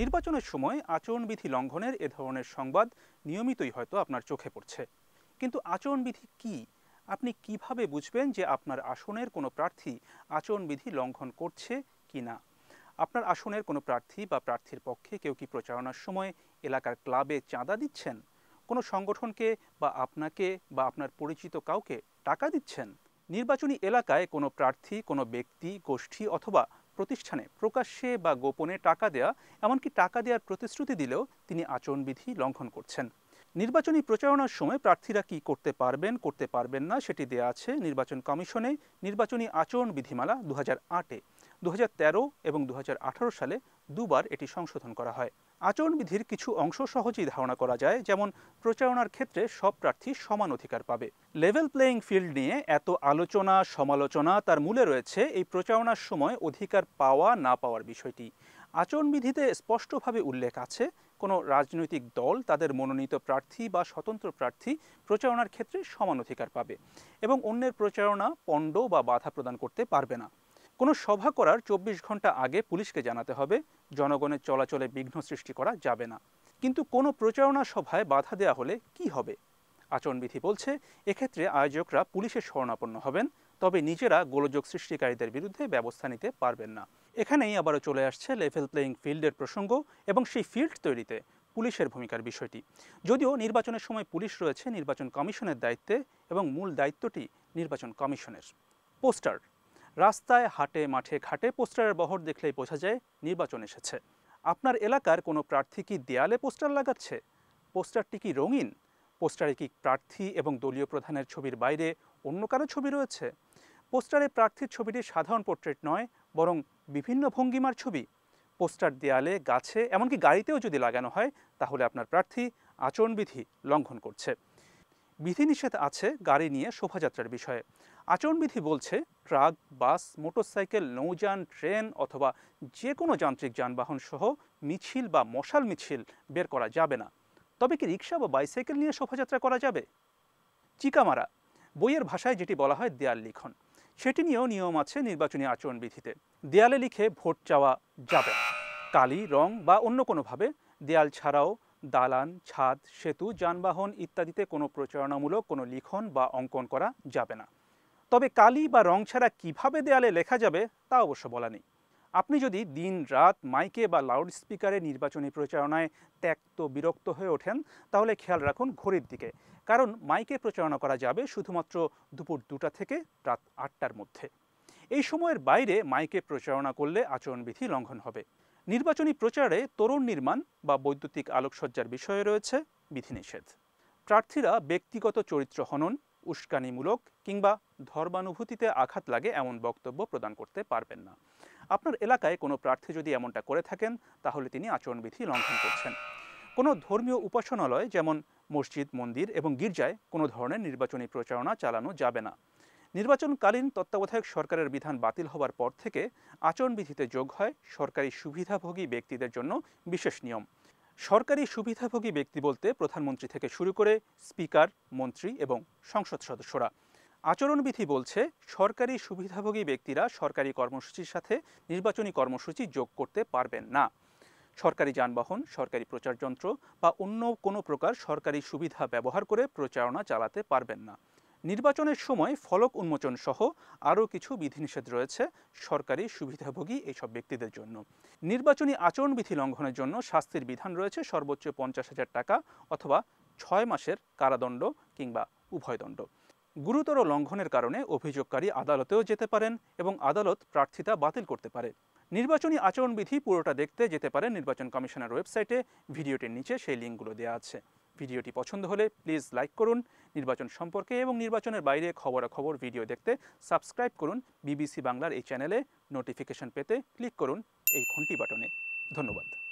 নির্বাচনের সময় আচরণবিধি লঙ্ঘনের এ ধরনের সংবাদ নিয়মিতই হয়তো আপনার চোখে পড়ছে কিন্তু আচরণবিধি কি আপনি কিভাবে বুঝবেন যে আপনার আসনের কোনো প্রার্থী আচরণবিধি লঙ্ঘন করছে কি না আপনার আসনের কোনো প্রার্থী বা প্রার্থীর পক্ষে কেউ কি প্রচারণার সময় এলাকার ক্লাবে চাঁদা দিচ্ছেন কোনো সংগঠনকে বা আপনাকে বা আপনার পরিচিত কাউকে টাকা দিচ্ছেন নির্বাচনী এলাকায় কোনো প্রার্থী কোনো ব্যক্তি গোষ্ঠী অথবা প্রতিষ্ঠানে প্রকাশ্যে বা গোপনে টাকা দেয়া এমনকি টাকা দেওয়ার প্রতিশ্রুতি দিলেও তিনি আচরণবিধি লঙ্ঘন করছেন নির্বাচনী প্রচারণার সময় প্রার্থীরা কি করতে পারবেন করতে পারবেন না সেটি দেয়া আছে নির্বাচন কমিশনে নির্বাচনী আচরণ বিধিমালা দু হাজার আটে দু এবং দু সালে দুবার এটি সংশোধন করা হয় আচরণবিধির কিছু অংশ সহজেই ধারণা করা যায় যেমন প্রচারণার ক্ষেত্রে সব প্রার্থী সমান অধিকার পাবে লেভেল প্লেয়িং ফিল্ড নিয়ে এত আলোচনা সমালোচনা তার মূলে রয়েছে এই প্রচারণার সময় অধিকার পাওয়া না পাওয়ার বিষয়টি আচরণবিধিতে স্পষ্টভাবে উল্লেখ আছে কোনো রাজনৈতিক দল তাদের মনোনীত প্রার্থী বা স্বতন্ত্র প্রার্থী প্রচারণার ক্ষেত্রে সমান অধিকার পাবে এবং অন্যের প্রচারণা পণ্ড বা বাধা প্রদান করতে পারবে না কোনো সভা করার চব্বিশ ঘন্টা আগে পুলিশকে জানাতে হবে জনগণের চলাচলে বিঘ্ন সৃষ্টি করা যাবে না কিন্তু কোনো প্রচারণা সভায় বাধা দেয়া হলে কি হবে আচরণবিধি বলছে এক্ষেত্রে আয়োজকরা পুলিশের শরণাপন্ন হবেন তবে নিজেরা গোলযোগ সৃষ্টিকারীদের বিরুদ্ধে ব্যবস্থা নিতে পারবেন না এখানেই আবারও চলে আসছে লেভেল প্লেয়িং ফিল্ডের প্রসঙ্গ এবং সেই ফিল্ড তৈরিতে পুলিশের ভূমিকার বিষয়টি যদিও নির্বাচনের সময় পুলিশ রয়েছে নির্বাচন কমিশনের দায়িত্বে এবং মূল দায়িত্বটি নির্বাচন কমিশনের পোস্টার রাস্তায় হাটে মাঠে ঘাটে পোস্টারের বহর দেখলেই বোঝা যায় নির্বাচন এসেছে আপনার এলাকার কোনো প্রার্থী কি দেয়ালে পোস্টার লাগাচ্ছে পোস্টারটি কি রঙিন পোস্টারে কি প্রার্থী এবং দলীয় প্রধানের ছবির বাইরে অন্য কারো ছবি রয়েছে পোস্টারে প্রার্থীর ছবিটি সাধারণ পোর্ট্রেট নয় বরং বিভিন্ন ভঙ্গিমার ছবি পোস্টার দেয়ালে গাছে এমনকি গাড়িতেও যদি লাগানো হয় তাহলে আপনার প্রার্থী আচরণবিধি লঙ্ঘন করছে বিধিনিষেধ আছে গাড়ি নিয়ে শোভাযাত্রার বিষয়ে আচরণবিধি বলছে ট্রাক বাস মোটরসাইকেল নৌযান ট্রেন অথবা যে কোনো যান্ত্রিক যানবাহন সহ মিছিল বা মশাল মিছিল বের করা যাবে না তবে কি রিক্সা বা বাইসাইকেল নিয়ে শোভাযাত্রা করা যাবে চিকামারা বইয়ের ভাষায় যেটি বলা হয় দেয়াল লিখন সেটি নিয়েও নিয়ম আছে নির্বাচনী আচরণবিধিতে দেয়ালে লিখে ভোট চাওয়া যাবে কালি রং বা অন্য কোনোভাবে দেয়াল ছাড়াও দালান ছাদ সেতু যানবাহন ইত্যাদিতে কোনো প্রচারণামূলক কোনো লিখন বা অঙ্কন করা যাবে না তবে কালি বা রং ছাড়া কীভাবে দেয়ালে লেখা যাবে তা অবশ্য বলা নেই আপনি যদি দিন রাত মাইকে বা লাউড স্পিকারে নির্বাচনী প্রচারণায় ত্যাক্ত বিরক্ত হয়ে ওঠেন তাহলে খেয়াল রাখুন ঘড়ির দিকে কারণ মাইকে প্রচারণা করা যাবে শুধুমাত্র দুপুর দুটা থেকে রাত আটটার মধ্যে এই সময়ের বাইরে মাইকে প্রচারণা করলে আচরণবিধি লঙ্ঘন হবে নির্বাচনী প্রচারে তরুণ নির্মাণ বা বৈদ্যুতিক আলোকসজ্জার বিষয়ে রয়েছে বিধিনিষেধ প্রার্থীরা ব্যক্তিগত চরিত্র হনন উস্কানিমূলক কিংবা ধর্মানুভূতিতে আঘাত লাগে এমন বক্তব্য প্রদান করতে পারবেন না আপনার এলাকায় কোনো প্রার্থী যদি এমনটা করে থাকেন তাহলে তিনি আচরণবিধি লঙ্ঘন করছেন কোনো ধর্মীয় উপাসনালয় যেমন মসজিদ মন্দির এবং গির্জায় কোনো ধরনের নির্বাচনী প্রচারণা চালানো যাবে না নির্বাচনকালীন তত্ত্বাবধায়ক সরকারের বিধান বাতিল হওয়ার পর থেকে আচরণবিধিতে যোগ হয় সরকারি সুবিধাভোগী ব্যক্তিদের জন্য বিশেষ নিয়ম সরকারি সুবিধাভোগী ব্যক্তি বলতে প্রধানমন্ত্রী থেকে শুরু করে স্পিকার মন্ত্রী এবং সংসদ সদস্যরা আচরণবিধি বলছে সরকারি সুবিধাভোগী ব্যক্তিরা সরকারি কর্মসূচির সাথে নির্বাচনী কর্মসূচি যোগ করতে পারবেন না সরকারি যানবাহন সরকারি প্রচারযন্ত্র বা অন্য কোনো প্রকার সরকারি সুবিধা ব্যবহার করে প্রচারণা চালাতে পারবেন না নির্বাচনের সময় ফলক উন্মোচন সহ আরও কিছু বিধিনিষেধ রয়েছে সরকারি সুবিধাভোগী এইসব ব্যক্তিদের জন্য নির্বাচনী আচরণবিধি লঙ্ঘনের জন্য শাস্তির বিধান রয়েছে সর্বোচ্চ পঞ্চাশ হাজার টাকা অথবা ছয় মাসের কারাদণ্ড কিংবা উভয়দণ্ড গুরুতর লঙ্ঘনের কারণে অভিযোগকারী আদালতেও যেতে পারেন এবং আদালত প্রার্থিতা বাতিল করতে পারে নির্বাচনী আচরণবিধি পুরোটা দেখতে যেতে পারেন নির্বাচন কমিশনের ওয়েবসাইটে ভিডিওটির নিচে সেই লিঙ্কগুলো দেওয়া আছে ভিডিওটি পছন্দ হলে প্লিজ লাইক করুন নির্বাচন সম্পর্কে এবং নির্বাচনের বাইরে খবরাখবর ভিডিও দেখতে সাবস্ক্রাইব করুন বিবিসি বাংলার এই চ্যানেলে নোটিফিকেশন পেতে ক্লিক করুন এই ঘন্টি বাটনে ধন্যবাদ